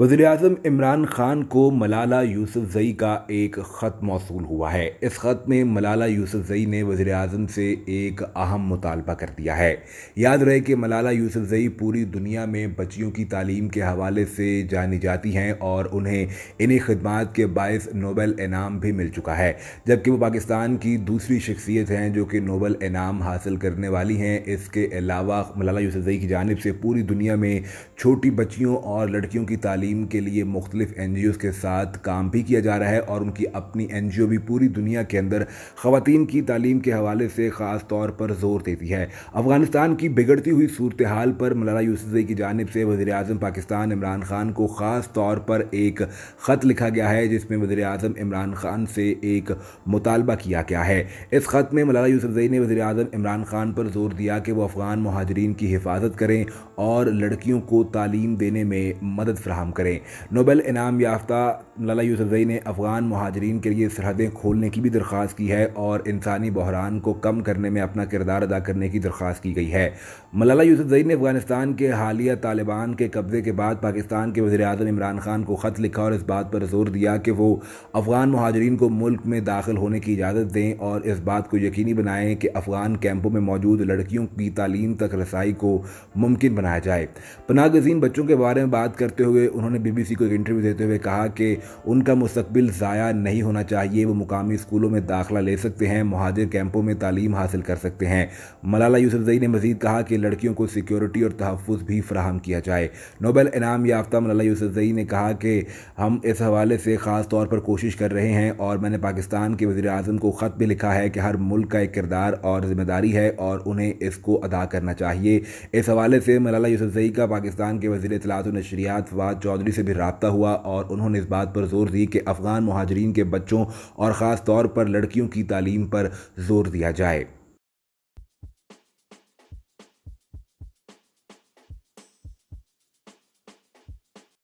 वजीर अजम इमरान खान को मलाला जई का एक ख़त मौसू हुआ है इस ख़त में मलाला जई ने वजीर अजम से एक अहम मुतालबा कर दिया है याद रहे कि मलाला जई पूरी दुनिया में बच्चियों की तालीम के हवाले से जानी जाती हैं और उन्हें इन्हीं खदमात के बायस नोबल इनाम भी मिल चुका है जबकि वो पाकिस्तान की दूसरी शख्सियत हैं जो कि नोबल इनाम हासिल करने वाली हैं इसके अलावा मलाला जई की जानब से पूरी दुनिया में छोटी बच्चियों और लड़कियों की तालीम तालीम के लिए मुख्तलिफ एन जी ओज़ के साथ काम भी किया जा रहा है और उनकी अपनी एन जी ओ भी पूरी दुनिया के अंदर ख़वान की तालीम के हवाले से ख़ास तौर पर जोर देती है अफगानिस्तान की बिगड़ती हुई सूरत हाल पर मौलाना यूसुफ़ई की जानब से वज़ी अजम पाकिस्तान इमरान खान को ख़ास तौर पर एक ख़त लिखा गया है जिसमें वजर अजम इमरान खान से एक मुतालबा किया गया है इस ख़त में मौलाना यूसुफजई ने वज़ी अजम इमरान खान पर जोर दिया कि वह अफ़गान महाजरीन की हिफाजत करें और लड़कियों को तालीम देने में मदद फ्राहम करें नोबल इनाम याफ्ता लला यूसफ़ई ने अफ़गान महाजरीन के लिए सरहदें खोलने की भी दरख्वास्त की है और इंसानी बहरान को कम करने में अपना किरदार अदा करने की दरख्वास्त की गई है मलला यूसफ़ई ने अफगानिस्तान के हालिया तालिबान के कब्ज़े के बाद पाकिस्तान के वजी अजम इमरान खान को ख़त लिखा और इस बात पर जोर दिया कि वो अफ़गान महाजरीन को मुल्क में दाखिल होने की इजाज़त दें और इस बात को यकीनी बनाएं कि अफ़गान कैंपों में मौजूद लड़कियों की तालीम तक रसाई को मुमकिन बनाया जाए गजीन बच्चों के बारे में बात करते हुए उन्होंने बीबीसी को एक इंटरव्यू देते हुए कहा कि उनका मुस्तबिल ज़ाया नहीं होना चाहिए वो मुकामी स्कूलों में दाखिला ले सकते हैं महाजिर कैंपों में तालीम हासिल कर सकते हैं मलाला यूसुफजई ने मजीद कहा कि लड़कियों को सिक्योरिटी और तहफ़ भी फ्राहम किया जाए नोबल इनाम याफ्ता मलाला यूसुफजई ने कहा कि हम इस हवाले से ख़ास तौर पर कोशिश कर रहे हैं और मैंने पाकिस्तान के वजी अजम को ख़त भी लिखा है कि हर मुल्क का एक किरदार और ज़िम्मेदारी है और उन्हें इसको अदा करना चाहिए इस हवाले से मलाला यूसुफजई का पाकिस्तान के वजी अतलात नशरियात फवाद चौधरी से भी रबता हुआ और उन्होंने इस बात पर जोर दी कि अफ़गान महाजरीन के बच्चों और ख़ास तौर पर लड़कियों की तालीम पर जोर दिया जाए